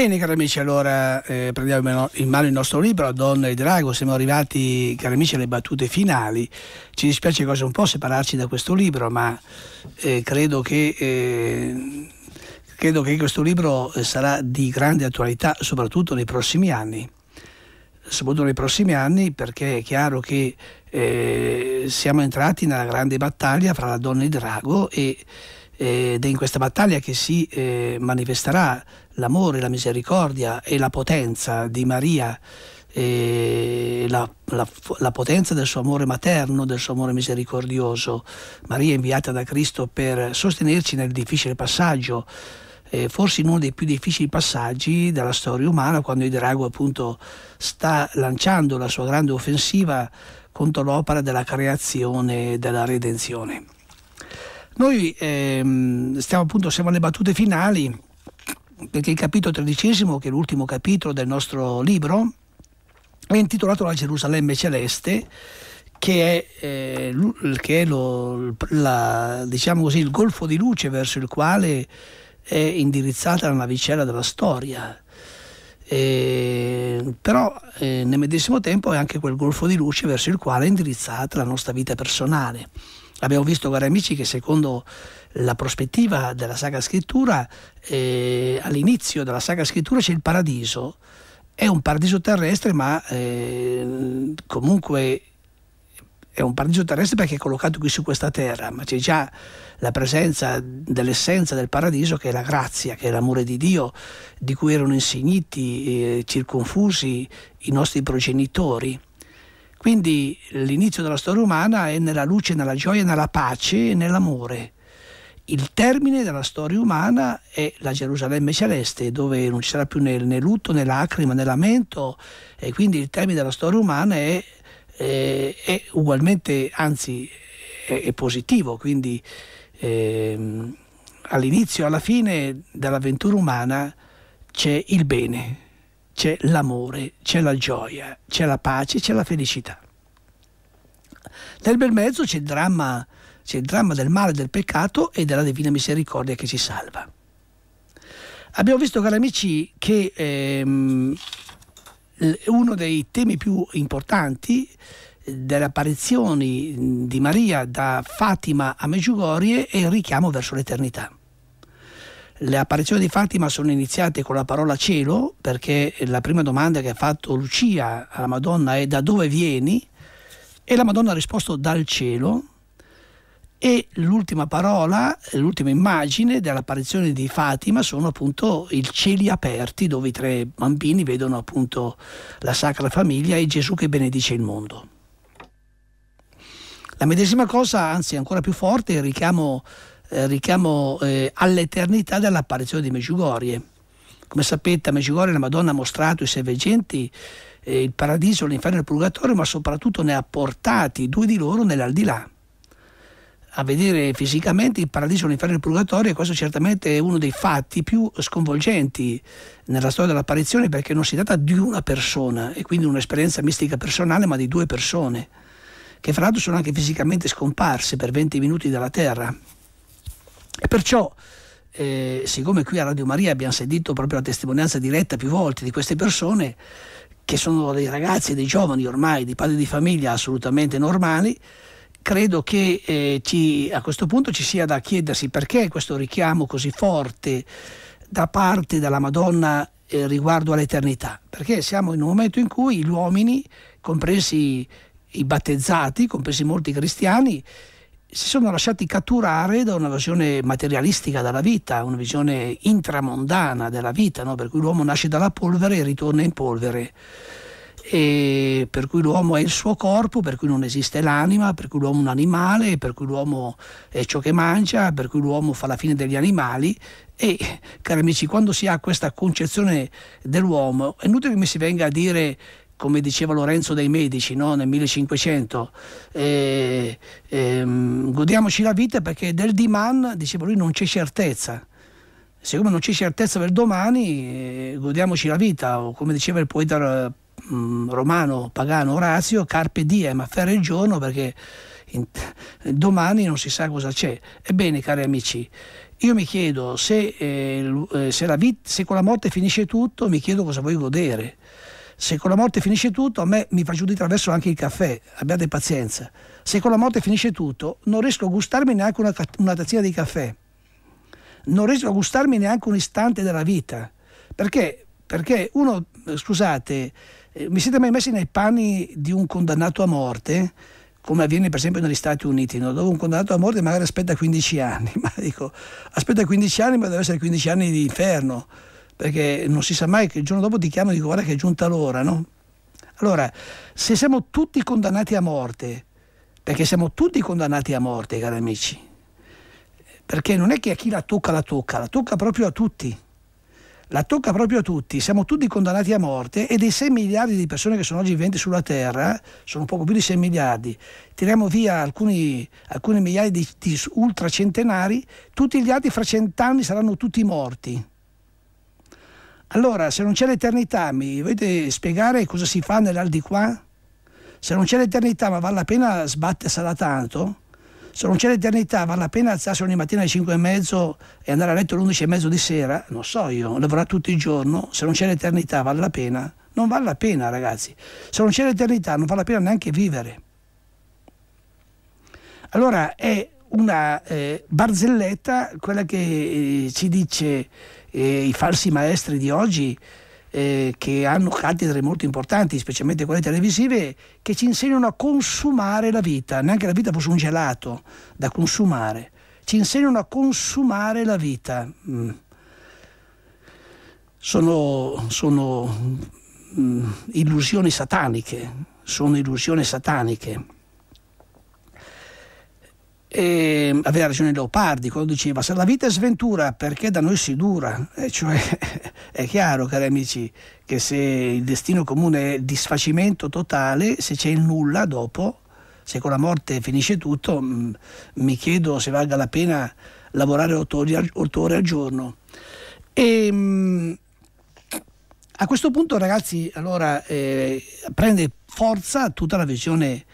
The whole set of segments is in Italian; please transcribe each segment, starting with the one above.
Bene cari amici, allora eh, prendiamo in mano il nostro libro Donna e Drago, siamo arrivati cari amici alle battute finali, ci dispiace cosa un po' separarci da questo libro, ma eh, credo che... Eh, credo che questo libro sarà di grande attualità soprattutto nei prossimi anni, soprattutto nei prossimi anni perché è chiaro che eh, siamo entrati nella grande battaglia fra la donna e il drago e ed è in questa battaglia che si eh, manifesterà l'amore, la misericordia e la potenza di Maria. Eh, la, la, la, potenza del suo amore materno, del suo amore misericordioso. Maria è inviata da Cristo per sostenerci nel difficile passaggio, eh, forse in uno dei più difficili passaggi della storia umana, quando il drago appunto sta lanciando la sua grande offensiva contro l'opera della creazione e della redenzione. Noi ehm, stiamo appunto, siamo alle battute finali, perché il capitolo tredicesimo, che è l'ultimo capitolo del nostro libro, è intitolato La Gerusalemme Celeste, che è, eh, che è lo, la, diciamo così, il golfo di luce verso il quale è indirizzata la navicella della storia. Eh, però eh, nel medesimo tempo è anche quel golfo di luce verso il quale è indirizzata la nostra vita personale. Abbiamo visto, cari amici, che secondo la prospettiva della Sacra Scrittura, eh, all'inizio della Sacra Scrittura c'è il paradiso. È un paradiso terrestre, ma eh, comunque è un paradiso terrestre perché è collocato qui su questa terra, ma c'è già la presenza dell'essenza del paradiso che è la grazia, che è l'amore di Dio, di cui erano insigniti, eh, circonfusi i nostri progenitori. Quindi l'inizio della storia umana è nella luce, nella gioia, nella pace e nell'amore. Il termine della storia umana è la Gerusalemme celeste, dove non ci sarà più né, né lutto, né lacrima, né lamento, e quindi il termine della storia umana è, è, è ugualmente, anzi, è, è positivo. Quindi ehm, all'inizio e alla fine dell'avventura umana c'è il bene c'è l'amore, c'è la gioia, c'è la pace, c'è la felicità. Nel bel mezzo c'è il dramma, c'è il dramma del male, del peccato e della divina misericordia che ci salva. Abbiamo visto, cari amici, che ehm, uno dei temi più importanti eh, delle apparizioni di Maria da Fatima a Meggiugorie è il richiamo verso l'eternità. Le apparizioni di Fatima sono iniziate con la parola cielo, perché la prima domanda che ha fatto Lucia alla Madonna è da dove vieni? E la Madonna ha risposto dal cielo. E l'ultima parola, l'ultima immagine dell'apparizione di Fatima sono appunto i cieli aperti dove i tre bambini vedono appunto la Sacra Famiglia e Gesù che benedice il mondo. La medesima cosa, anzi ancora più forte, il richiamo eh, richiamo eh, all'eternità dell'apparizione di Meggiugorie. Come sapete a Meggiugorie la Madonna ha mostrato i sei veggenti eh, il paradiso, l'inferno e il purgatorio, ma soprattutto ne ha portati due di loro nell'aldilà. A vedere fisicamente il paradiso, l'inferno e il purgatorio, e questo certamente è uno dei fatti più sconvolgenti nella storia dell'apparizione perché non si tratta di una persona e quindi un'esperienza mistica personale, ma di due persone che fra l'altro sono anche fisicamente scomparse per 20 minuti dalla Terra. E perciò, eh, siccome qui a Radio Maria abbiamo sentito proprio la testimonianza diretta più volte di queste persone, che sono dei ragazzi, dei giovani ormai, di padri di famiglia assolutamente normali, credo che eh, ci, a questo punto ci sia da chiedersi perché questo richiamo così forte da parte della Madonna eh, riguardo all'eternità, perché siamo in un momento in cui gli uomini, compresi i battezzati, compresi molti cristiani, si sono lasciati catturare da una visione materialistica della vita, una visione intramondana della vita, no? per cui l'uomo nasce dalla polvere e ritorna in polvere. E per cui l'uomo è il suo corpo, per cui non esiste l'anima, per cui l'uomo è un animale, per cui l'uomo è ciò che mangia, per cui l'uomo fa la fine degli animali. E cari amici, quando si ha questa concezione dell'uomo, è inutile che mi si venga a dire come diceva Lorenzo dei Medici no? nel 1500, e, e, godiamoci la vita perché del diman, diceva lui, non c'è certezza. Siccome non c'è certezza del domani, eh, godiamoci la vita, o come diceva il poeta mh, eh, mm, romano pagano Orazio, carpe diem, afferra il giorno perché in, eh, domani non si sa cosa c'è. Ebbene, cari amici, io mi chiedo se, eh, se, vita, se, con la morte finisce tutto, mi chiedo cosa vuoi godere. Se con la morte finisce tutto, a me mi fa giù di traverso anche il caffè, abbiate pazienza. Se con la morte finisce tutto, non riesco a gustarmi neanche una, una tazzina di caffè. Non riesco a gustarmi neanche un istante della vita. Perché? Perché uno, eh, scusate, eh, mi siete mai messi nei panni di un condannato a morte? come avviene per esempio negli Stati Uniti, no? dove un condannato a morte magari aspetta 15 anni, ma dico, aspetta 15 anni ma deve essere 15 anni di inferno, perché non si sa mai che il giorno dopo ti chiamano e dico guarda che è giunta l'ora, no? Allora, se siamo tutti condannati a morte, perché siamo tutti condannati a morte, cari amici, perché non è che a chi la tocca la tocca, la tocca proprio a tutti la tocca proprio a tutti, siamo tutti condannati a morte e dei 6 miliardi di persone che sono oggi viventi sulla Terra, sono poco più di 6 miliardi, tiriamo via alcuni, alcuni migliaia di, di ultracentenari, tutti gli altri fra cent'anni saranno tutti morti. Allora, se non c'è l'eternità, mi volete spiegare cosa si fa nell'aldi Se non c'è l'eternità, ma vale la pena sbattersela tanto? Se non c'è l'eternità, vale la pena alzarsi ogni mattina alle 5 e mezzo e andare a letto alle 11 e mezzo di sera? Non so io, lavorare tutto il giorno. Se non c'è l'eternità, vale la pena? Non vale la pena, ragazzi. Se non c'è l'eternità, non vale la pena neanche vivere. Allora, è una eh, barzelletta quella che eh, ci dice eh, i falsi maestri di oggi eh, che hanno cattedre molto importanti, specialmente quelle televisive, che ci insegnano a consumare la vita, neanche la vita fosse un gelato da consumare, ci insegnano a consumare la vita. Mm. Sono, sono mm, illusioni sataniche, sono illusioni sataniche. E ehm, aveva ragione Leopardi quando diceva se la vita è sventura perché da noi si dura e cioè è chiaro cari amici che se il destino comune è il disfacimento totale se c'è il nulla dopo se con la morte finisce tutto mm, mi chiedo se valga la pena lavorare otto ore, al giorno e ehm, a questo punto ragazzi allora eh, prende forza tutta la visione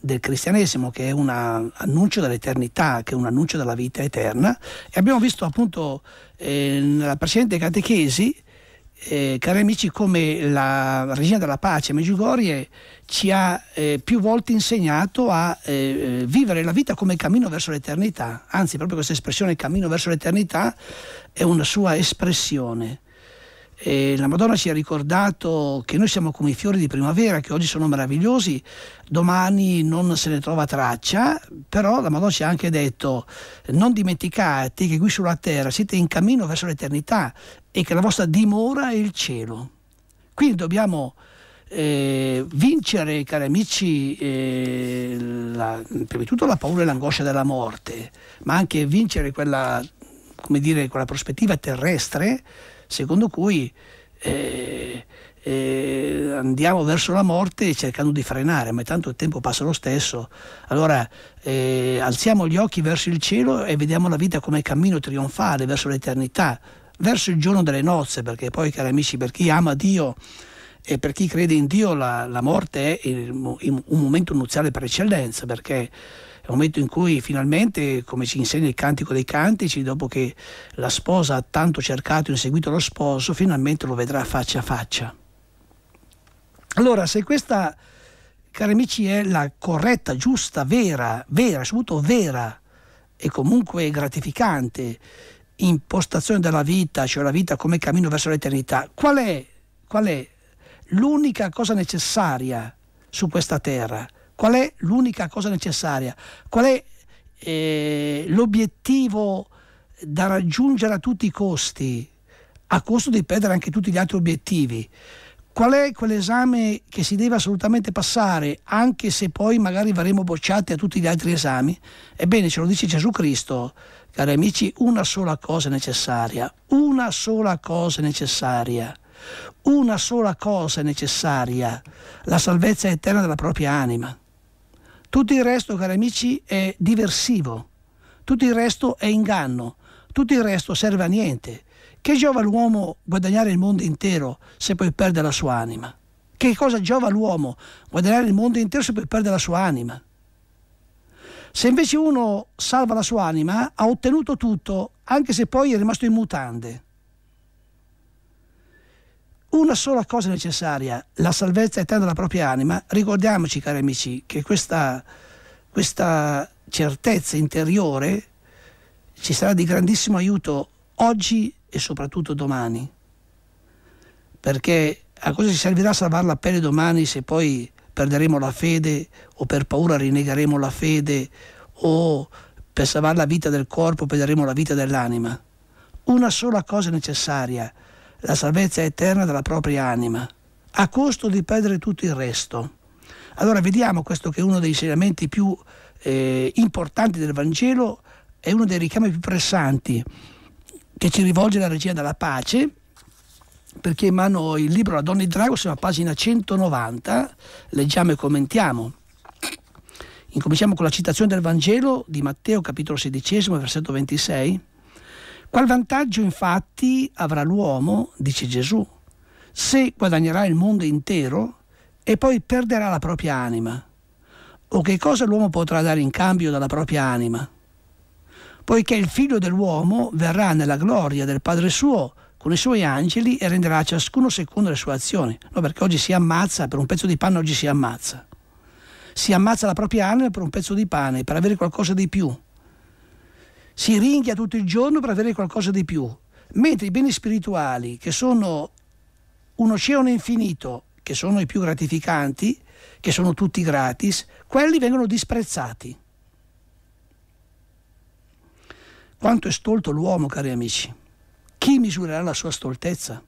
del cristianesimo, che è un annuncio dell'eternità, che è un annuncio della vita eterna. E abbiamo visto appunto eh, nella precedente catechesi, eh, cari amici, come la regina della pace Meggiugorie ci ha eh, più volte insegnato a eh, eh vivere la vita come cammino verso l'eternità. Anzi, proprio questa espressione cammino verso l'eternità è una sua espressione e la Madonna ci ha ricordato che noi siamo come i fiori di primavera, che oggi sono meravigliosi, domani non se ne trova traccia, però la Madonna ci ha anche detto non dimenticate che qui sulla terra siete in cammino verso l'eternità e che la vostra dimora è il cielo. Quindi dobbiamo eh, vincere, cari amici, eh, la, prima di tutto la paura e l'angoscia della morte, ma anche vincere quella, dire, quella prospettiva terrestre secondo cui eh, eh, andiamo verso la morte cercando di frenare, ma tanto il tempo passa lo stesso. Allora eh, alziamo gli occhi verso il cielo e vediamo la vita come cammino trionfale verso l'eternità, verso il giorno delle nozze, perché poi, cari amici, per chi ama Dio e per chi crede in Dio la, la morte è il, il, un momento nuziale per eccellenza, perché è un momento in cui finalmente, come ci insegna il Cantico dei Cantici, dopo che la sposa ha tanto cercato e inseguito lo sposo, finalmente lo vedrà faccia a faccia. Allora, se questa, cari amici, è la corretta, giusta, vera, vera, soprattutto vera e comunque gratificante impostazione della vita, cioè la vita come cammino verso l'eternità, qual è, qual è l'unica cosa necessaria su questa terra? Qual è l'unica cosa necessaria? Qual è eh, l'obiettivo da raggiungere a tutti i costi, a costo di perdere anche tutti gli altri obiettivi? Qual è quell'esame che si deve assolutamente passare, anche se poi magari verremo bocciati a tutti gli altri esami? Ebbene, ce lo dice Gesù Cristo, cari amici, una sola cosa è necessaria, una sola cosa è necessaria una sola cosa è necessaria, la salvezza eterna della propria anima. Tutto il resto, cari amici, è diversivo, tutto il resto è inganno, tutto il resto serve a niente. Che giova l'uomo guadagnare il mondo intero se poi perde la sua anima? Che cosa giova l'uomo guadagnare il mondo intero se poi perde la sua anima? Se invece uno salva la sua anima, ha ottenuto tutto, anche se poi è rimasto in mutande una sola cosa necessaria, la salvezza eterna della propria anima, ricordiamoci cari amici che questa, questa certezza interiore ci sarà di grandissimo aiuto oggi e soprattutto domani, perché a cosa ci servirà salvare la pelle domani se poi perderemo la fede o per paura rinnegheremo la fede o per salvare la vita del corpo perderemo la vita dell'anima? Una sola cosa è necessaria, la salvezza eterna della propria anima, a costo di perdere tutto il resto. Allora vediamo questo che è uno degli insegnamenti più eh, importanti del Vangelo, è uno dei richiami più pressanti che ci rivolge la regina della pace, perché in mano il libro La donna e il Drago, siamo a pagina 190, leggiamo e commentiamo. Incominciamo con la citazione del Vangelo di Matteo capitolo 16, versetto 26. Qual vantaggio infatti avrà l'uomo, dice Gesù, se guadagnerà il mondo intero e poi perderà la propria anima? O che cosa l'uomo potrà dare in cambio dalla propria anima? Poiché il figlio dell'uomo verrà nella gloria del Padre suo con i suoi angeli e renderà a ciascuno secondo le sue azioni. No, perché oggi si ammazza, per un pezzo di pane oggi si ammazza. Si ammazza la propria anima per un pezzo di pane, per avere qualcosa di più si ringhia tutto il giorno per avere qualcosa di più, mentre i beni spirituali, che sono un oceano infinito, che sono i più gratificanti, che sono tutti gratis, quelli vengono disprezzati. Quanto è stolto l'uomo, cari amici? Chi misurerà la sua stoltezza?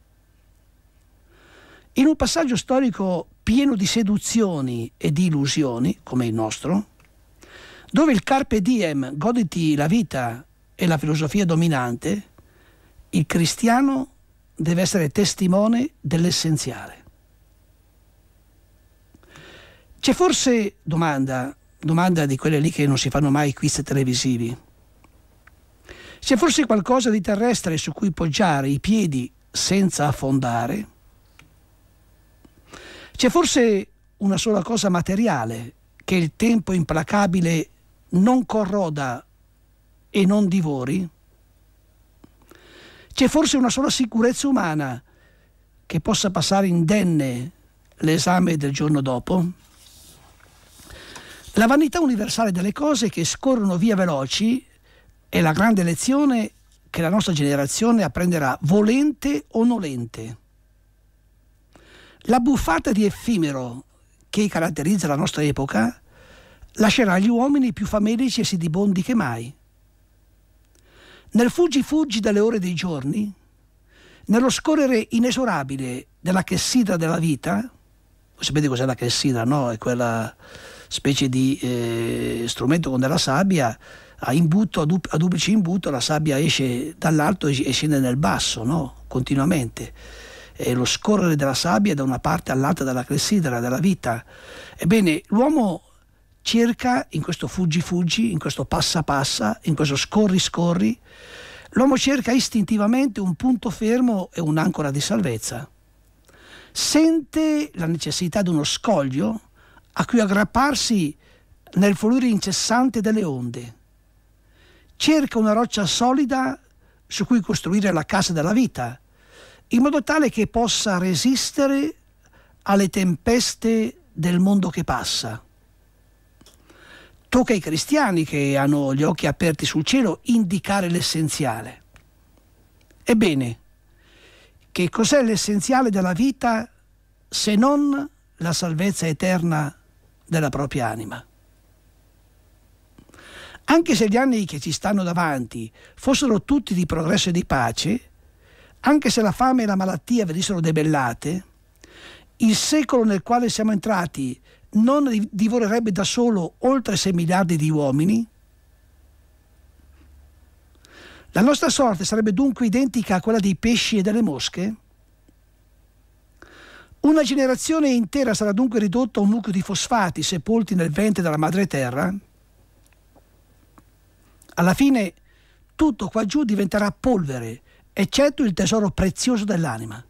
In un passaggio storico pieno di seduzioni e di illusioni, come il nostro, dove il carpe diem, goditi la vita, è la filosofia dominante, il cristiano deve essere testimone dell'essenziale. C'è forse domanda, domanda di quelle lì che non si fanno mai quiz televisivi. C'è forse qualcosa di terrestre su cui poggiare i piedi senza affondare? C'è forse una sola cosa materiale che il tempo implacabile non corroda e non divori? C'è forse una sola sicurezza umana che possa passare indenne l'esame del giorno dopo? La vanità universale delle cose che scorrono via veloci è la grande lezione che la nostra generazione apprenderà, volente o nolente. La buffata di effimero che caratterizza la nostra epoca lascerà gli uomini più famelici e sedibondi che mai. Nel fuggi-fuggi delle ore dei giorni, nello scorrere inesorabile della chessida della vita, sapete cos'è la chessida, no? È quella specie di eh, strumento con della sabbia a, imbuto, a, du- a, duplice imbuto, la sabbia esce dall'alto e scende nel basso, no? continuamente. E lo scorrere della sabbia da una parte all'altra della clessidra, della vita. Ebbene, l'uomo cerca in questo fuggi fuggi, in questo passa passa, in questo scorri scorri, l'uomo cerca istintivamente un punto fermo e un'ancora di salvezza. Sente la necessità di uno scoglio a cui aggrapparsi nel fluire incessante delle onde. Cerca una roccia solida su cui costruire la casa della vita, in modo tale che possa resistere alle tempeste del mondo che passa tocca ai cristiani che hanno gli occhi aperti sul cielo indicare l'essenziale. Ebbene, che cos'è l'essenziale della vita se non la salvezza eterna della propria anima? Anche se gli anni che ci stanno davanti fossero tutti di progresso e di pace, anche se la fame e la malattia venissero debellate, il secolo nel quale siamo entrati non divorerebbe da solo oltre 6 miliardi di uomini? La nostra sorte sarebbe dunque identica a quella dei pesci e delle mosche? Una generazione intera sarà dunque ridotta a un nucleo di fosfati sepolti nel ventre della madre terra? Alla fine tutto qua giù diventerà polvere, eccetto il tesoro prezioso dell'anima.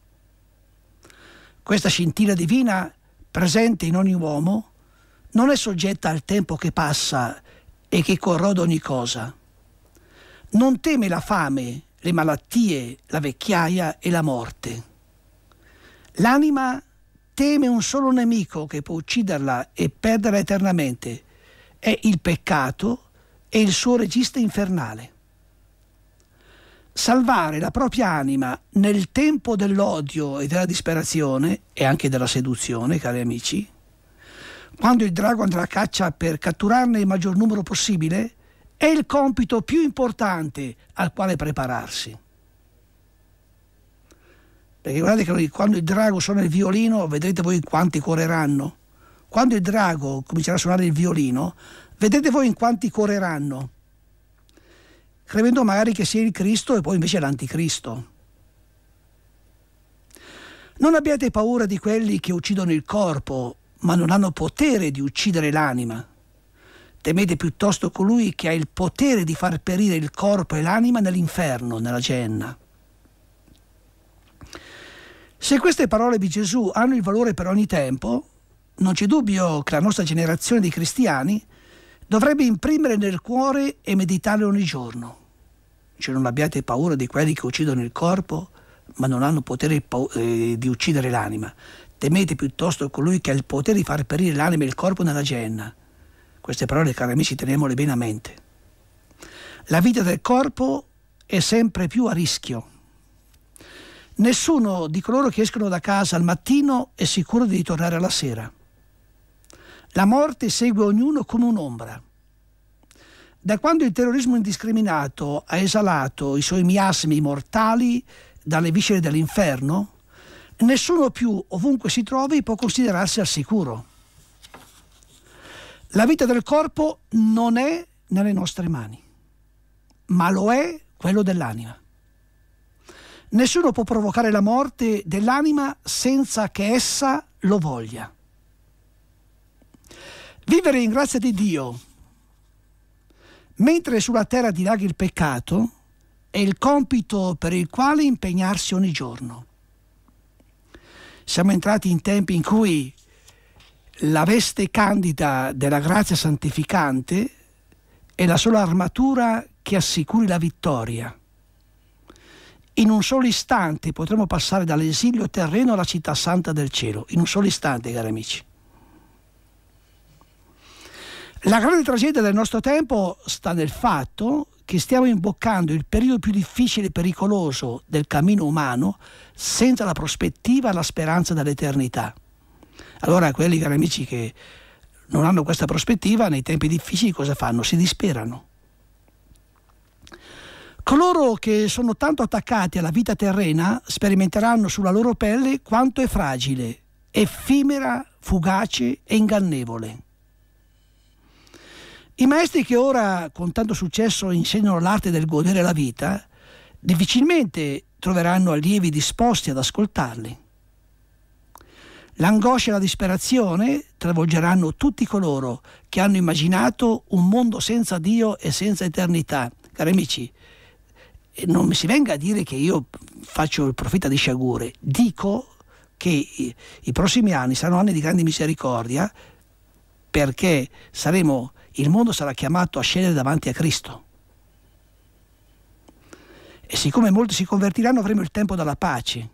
Questa scintilla divina è presente in ogni uomo, non è soggetta al tempo che passa e che corroda ogni cosa. Non teme la fame, le malattie, la vecchiaia e la morte. L'anima teme un solo nemico che può ucciderla e perderla eternamente. È il peccato e il suo regista infernale salvare la propria anima nel tempo dell'odio e della disperazione e anche della seduzione, cari amici, quando il drago andrà a caccia per catturarne il maggior numero possibile, è il compito più importante al quale prepararsi. Perché guardate che quando il drago suona il violino, vedrete voi quanti correranno. Quando il drago comincerà a suonare il violino, vedrete voi in quanti correranno credendo magari che sia il Cristo e poi invece l'anticristo. Non abbiate paura di quelli che uccidono il corpo, ma non hanno potere di uccidere l'anima. Temete piuttosto colui che ha il potere di far perire il corpo e l'anima nell'inferno, nella genna. Se queste parole di Gesù hanno il valore per ogni tempo, non c'è dubbio che la nostra generazione di cristiani dovrebbe imprimere nel cuore e meditarle ogni giorno cioè non abbiate paura di quelli che uccidono il corpo, ma non hanno potere eh, di uccidere l'anima. Temete piuttosto colui che ha il potere di far perire l'anima e il corpo nella genna. Queste parole, cari amici, teniamole bene a mente. La vita del corpo è sempre più a rischio. Nessuno di coloro che escono da casa al mattino è sicuro di ritornare alla sera. La morte segue ognuno come un'ombra da quando il terrorismo indiscriminato ha esalato i suoi miasmi mortali dalle viscere dell'inferno, nessuno più, ovunque si trovi, può considerarsi al sicuro. La vita del corpo non è nelle nostre mani, ma lo è quello dell'anima. Nessuno può provocare la morte dell'anima senza che essa lo voglia. Vivere in grazia di Dio Mentre sulla terra dilaga il peccato, è il compito per il quale impegnarsi ogni giorno. Siamo entrati in tempi in cui la veste candida della grazia santificante è la sola armatura che assicuri la vittoria. In un solo istante potremo passare dall'esilio terreno alla città santa del cielo, in un solo istante, cari amici. La grande tragedia del nostro tempo sta nel fatto che stiamo imboccando il periodo più difficile e pericoloso del cammino umano senza la prospettiva e la speranza dell'eternità. Allora quelli, cari amici, che non hanno questa prospettiva, nei tempi difficili cosa fanno? Si disperano. Coloro che sono tanto attaccati alla vita terrena sperimenteranno sulla loro pelle quanto è fragile, effimera, fugace e ingannevole. I maestri che ora con tanto successo insegnano l'arte del godere la vita difficilmente troveranno allievi disposti ad ascoltarli. L'angoscia e la disperazione travolgeranno tutti coloro che hanno immaginato un mondo senza Dio e senza eternità. Cari amici, eh, non mi si venga a dire che io faccio il profeta di sciagure, dico che i, prossimi anni saranno anni di grande misericordia perché saremo il mondo sarà chiamato a scendere davanti a Cristo. E siccome molti si convertiranno avremo il tempo della pace,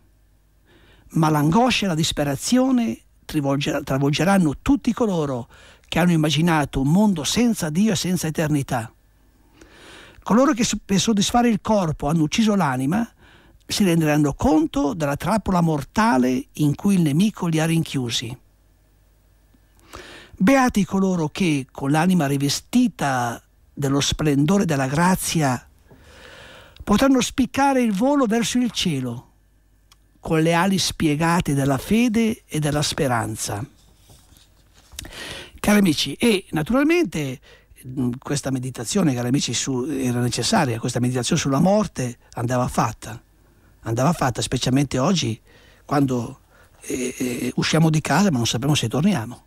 ma l'angoscia e la disperazione travolgeranno tutti coloro che hanno immaginato un mondo senza Dio e senza eternità. Coloro che per soddisfare il corpo hanno ucciso l'anima si renderanno conto della trappola mortale in cui il nemico li ha rinchiusi. Beati coloro che, con l'anima rivestita dello splendore della grazia, potranno spiccare il volo verso il cielo, con le ali spiegate della fede e della speranza. Cari amici, e naturalmente mm, questa meditazione, cari amici, su, era necessaria, questa meditazione sulla morte andava fatta, andava fatta, specialmente oggi quando eh, eh usciamo di casa ma non sappiamo se torniamo.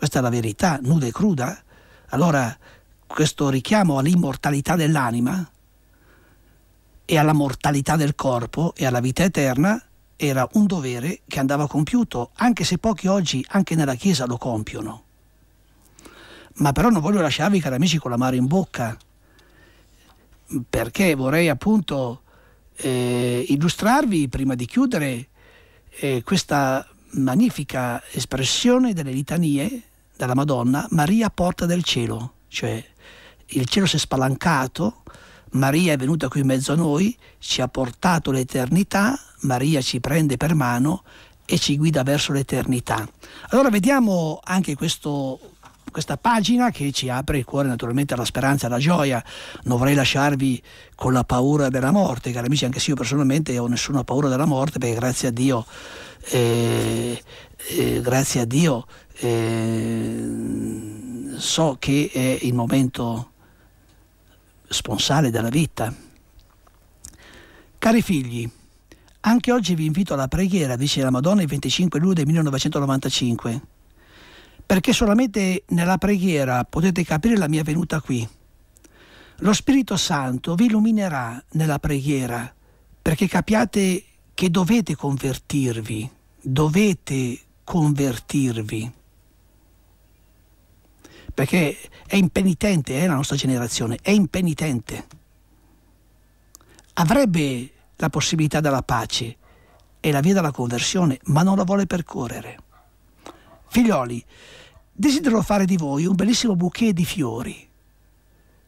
Questa è la verità nuda e cruda. Allora questo richiamo all'immortalità dell'anima e alla mortalità del corpo e alla vita eterna era un dovere che andava compiuto, anche se pochi oggi anche nella Chiesa lo compiono. Ma però non voglio lasciarvi, cari amici, con la mare in bocca, perché vorrei appunto eh, illustrarvi, prima di chiudere, eh, questa magnifica espressione delle litanie dalla Madonna, Maria porta del cielo, cioè il cielo si è spalancato, Maria è venuta qui in mezzo a noi, ci ha portato l'eternità, Maria ci prende per mano e ci guida verso l'eternità. Allora vediamo anche questo, questa pagina che ci apre il cuore naturalmente alla speranza, alla gioia. Non vorrei lasciarvi con la paura della morte, cari amici, anche se io personalmente ho nessuna paura della morte perché grazie a Dio, eh, eh, grazie a Dio eh, so che è il momento sponsale della vita. Cari figli, anche oggi vi invito alla preghiera vicino alla Madonna il 25 luglio del 1995, perché solamente nella preghiera potete capire la mia venuta qui. Lo Spirito Santo vi illuminerà nella preghiera perché capiate che dovete convertirvi, dovete convertirvi perché è impenitente eh, la nostra generazione, è impenitente. Avrebbe la possibilità della pace e la via della conversione, ma non la vuole percorrere. Figlioli, desidero fare di voi un bellissimo bouquet di fiori.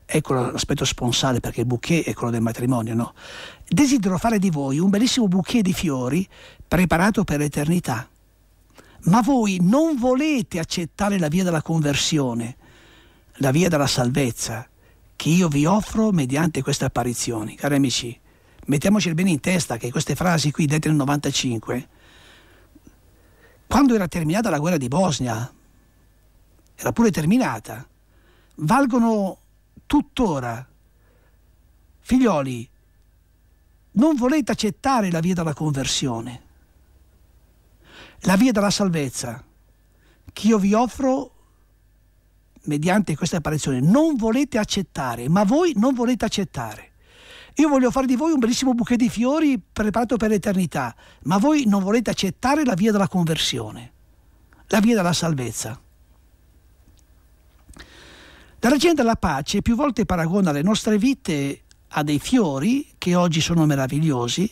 Ecco l'aspetto sponsale perché il bouquet è quello del matrimonio, no? Desidero fare di voi un bellissimo bouquet di fiori preparato per l'eternità. Ma voi non volete accettare la via della conversione, la via della salvezza che io vi offro mediante queste apparizioni. Cari amici, mettiamoci bene in testa che queste frasi qui dette nel 95, quando era terminata la guerra di Bosnia, era pure terminata, valgono tuttora. Figlioli, non volete accettare la via della conversione, la via della salvezza che io vi offro mediante questa apparizione, non volete accettare, ma voi non volete accettare. Io voglio fare di voi un bellissimo bouquet di fiori preparato per l'eternità, ma voi non volete accettare la via della conversione, la via della salvezza. La regina della pace più volte paragona le nostre vite a dei fiori che oggi sono meravigliosi,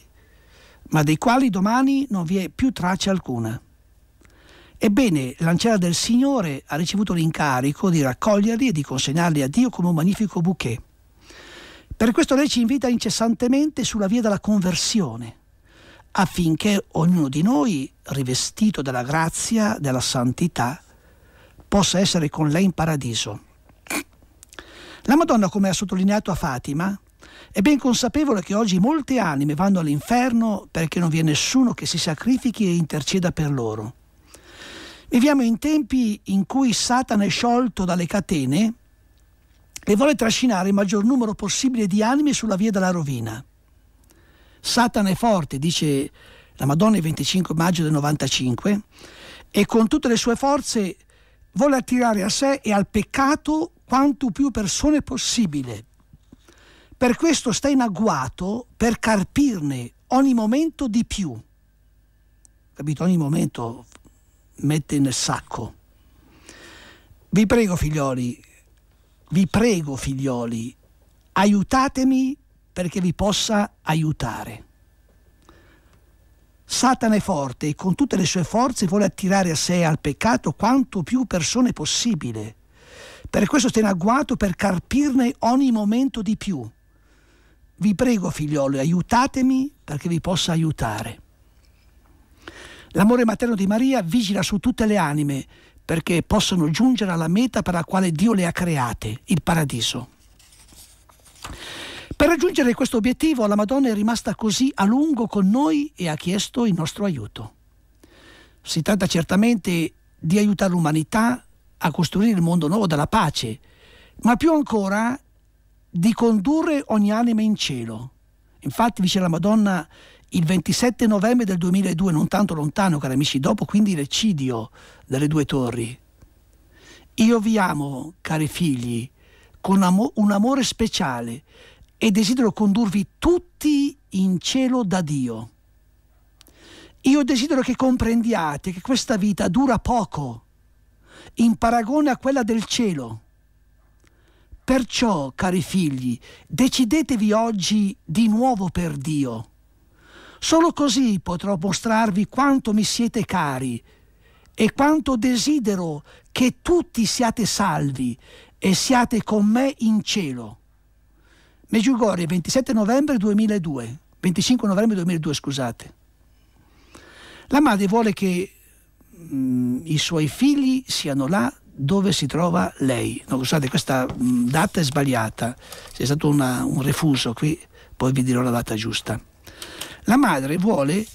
ma dei quali domani non vi è più traccia alcuna. Ebbene, l'Ancella del Signore ha ricevuto l'incarico di raccoglierli e di consegnarli a Dio come un magnifico bouquet. Per questo lei ci invita incessantemente sulla via della conversione, affinché ognuno di noi, rivestito della grazia, della santità, possa essere con lei in paradiso. La Madonna, come ha sottolineato a Fatima, è ben consapevole che oggi molte anime vanno all'inferno perché non vi è nessuno che si sacrifichi e interceda per loro. Viviamo in tempi in cui Satana è sciolto dalle catene e vuole trascinare il maggior numero possibile di anime sulla via della rovina. Satana è forte, dice la Madonna il 25 maggio del 95, e con tutte le sue forze vuole attirare a sé e al peccato quanto più persone possibile. Per questo sta in agguato per carpirne ogni momento di più. Capito? Ogni momento mette nel sacco. Vi prego figlioli, vi prego figlioli, aiutatemi perché vi possa aiutare. Satana è forte e con tutte le sue forze vuole attirare a sé al peccato quanto più persone possibile. Per questo sta in agguato per carpirne ogni momento di più. Vi prego figlioli, aiutatemi perché vi possa aiutare. L'amore materno di Maria vigila su tutte le anime perché possono giungere alla meta per la quale Dio le ha create, il paradiso. Per raggiungere questo obiettivo la Madonna è rimasta così a lungo con noi e ha chiesto il nostro aiuto. Si tratta certamente di aiutare l'umanità a costruire il mondo nuovo della pace, ma più ancora di condurre ogni anima in cielo. Infatti, dice la Madonna, il 27 novembre del 2002, non tanto lontano, cari amici, dopo quindi l'eccidio delle due torri. Io vi amo, cari figli, con amo- un amore speciale e desidero condurvi tutti in cielo da Dio. Io desidero che comprendiate che questa vita dura poco in paragone a quella del cielo. Perciò, cari figli, decidetevi oggi di nuovo per Dio Solo così potrò mostrarvi quanto mi siete cari e quanto desidero che tutti siate salvi e siate con me in cielo. Meggiugorie, 27 novembre 2002, 25 novembre 2002, scusate. La madre vuole che mh, mm, i suoi figli siano là dove si trova lei. No, scusate, questa mh, mm, data è sbagliata, c'è stato una, un refuso qui, poi vi dirò la data giusta. La madre vuole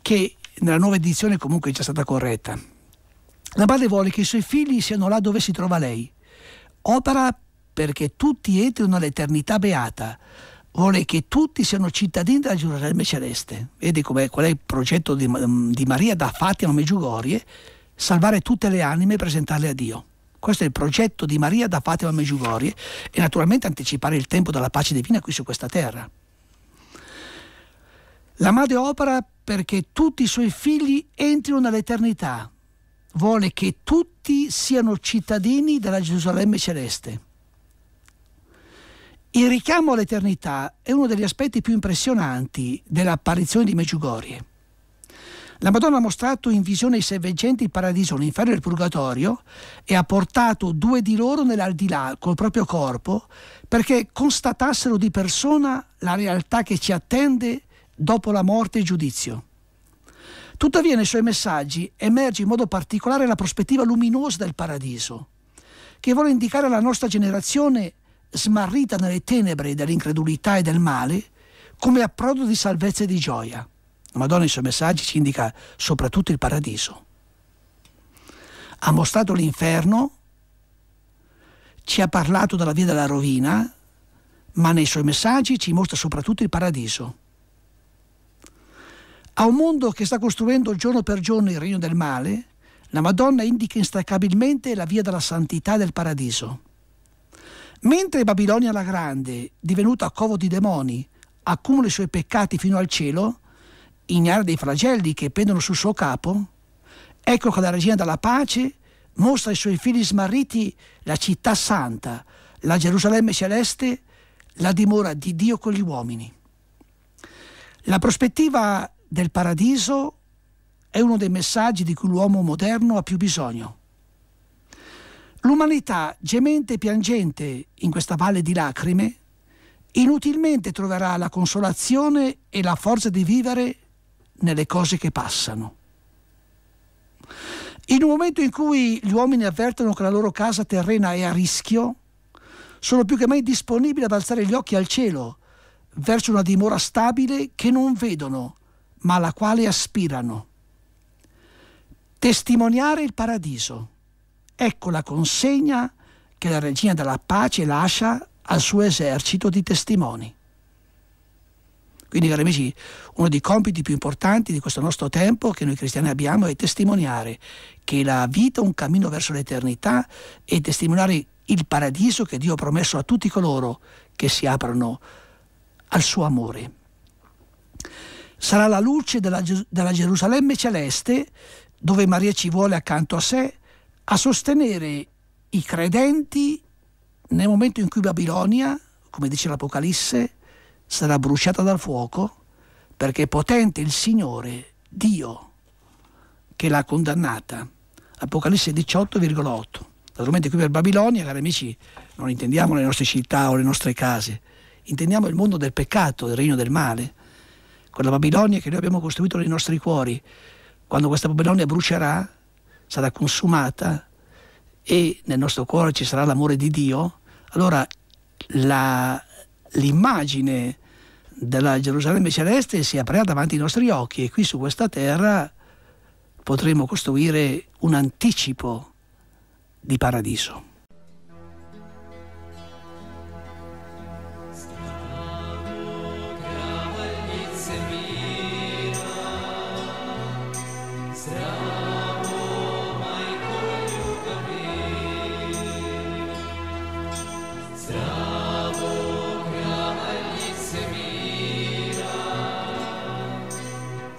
che, nella nuova edizione comunque è già stata corretta, la madre vuole che i suoi figli siano là dove si trova lei. Opera perché tutti entrino all'eternità beata. Vuole che tutti siano cittadini della Gerusalemme celeste. Vedi qual è il progetto di, mm, di Maria da Fatima Meggiugorie? Salvare tutte le anime e presentarle a Dio. Questo è il progetto di Maria da Fatima Meggiugorie e naturalmente anticipare il tempo della pace divina qui su questa terra. La madre opera perché tutti i suoi figli entrino nell'eternità. Vuole che tutti siano cittadini della Gerusalemme celeste. Il richiamo all'eternità è uno degli aspetti più impressionanti dell'apparizione di Meggiugorie. La Madonna ha mostrato in visione ai sei veggenti il paradiso, l'inferno e il purgatorio e ha portato due di loro nell'aldilà col proprio corpo perché constatassero di persona la realtà che ci attende dopo la morte e il giudizio. Tuttavia nei suoi messaggi emerge in modo particolare la prospettiva luminosa del paradiso, che vuole indicare alla nostra generazione smarrita nelle tenebre dell'incredulità e del male come approdo di salvezza e di gioia. La Madonna nei suoi messaggi ci indica soprattutto il paradiso. Ha mostrato l'inferno, ci ha parlato della via della rovina, ma nei suoi messaggi ci mostra soprattutto il paradiso. A un mondo che sta costruendo giorno per giorno il regno del male, la Madonna indica instancabilmente la via della santità del paradiso. Mentre Babilonia la Grande, divenuta covo di demoni, accumula i suoi peccati fino al cielo, ignara dei flagelli che pendono sul suo capo, ecco che la regina della pace mostra ai suoi figli smarriti la città santa, la Gerusalemme celeste, la dimora di Dio con gli uomini. La prospettiva del paradiso è uno dei messaggi di cui l'uomo moderno ha più bisogno. L'umanità, gemente e piangente in questa valle di lacrime, inutilmente troverà la consolazione e la forza di vivere nelle cose che passano. In un momento in cui gli uomini avvertono che la loro casa terrena è a rischio, sono più che mai disponibili ad alzare gli occhi al cielo, verso una dimora stabile che non vedono ma alla quale aspirano. Testimoniare il paradiso. Ecco la consegna che la regina della pace lascia al suo esercito di testimoni. Quindi, cari amici, uno dei compiti più importanti di questo nostro tempo che noi cristiani abbiamo è testimoniare che la vita è un cammino verso l'eternità e testimoniare il paradiso che Dio ha promesso a tutti coloro che si aprono al suo amore sarà la luce della, della Gerusalemme celeste dove Maria ci vuole accanto a sé a sostenere i credenti nel momento in cui Babilonia, come dice l'Apocalisse, sarà bruciata dal fuoco perché è potente il Signore, Dio, che l'ha condannata. Apocalisse 18,8. Naturalmente qui per Babilonia, cari amici, non intendiamo le nostre città o le nostre case, intendiamo il mondo del peccato, il regno del male quella Babilonia che noi abbiamo costruito nei nostri cuori, quando questa Babilonia brucerà, sarà consumata e nel nostro cuore ci sarà l'amore di Dio, allora la, l'immagine della Gerusalemme celeste si aprirà davanti ai nostri occhi e qui su questa terra potremo costruire un anticipo di paradiso.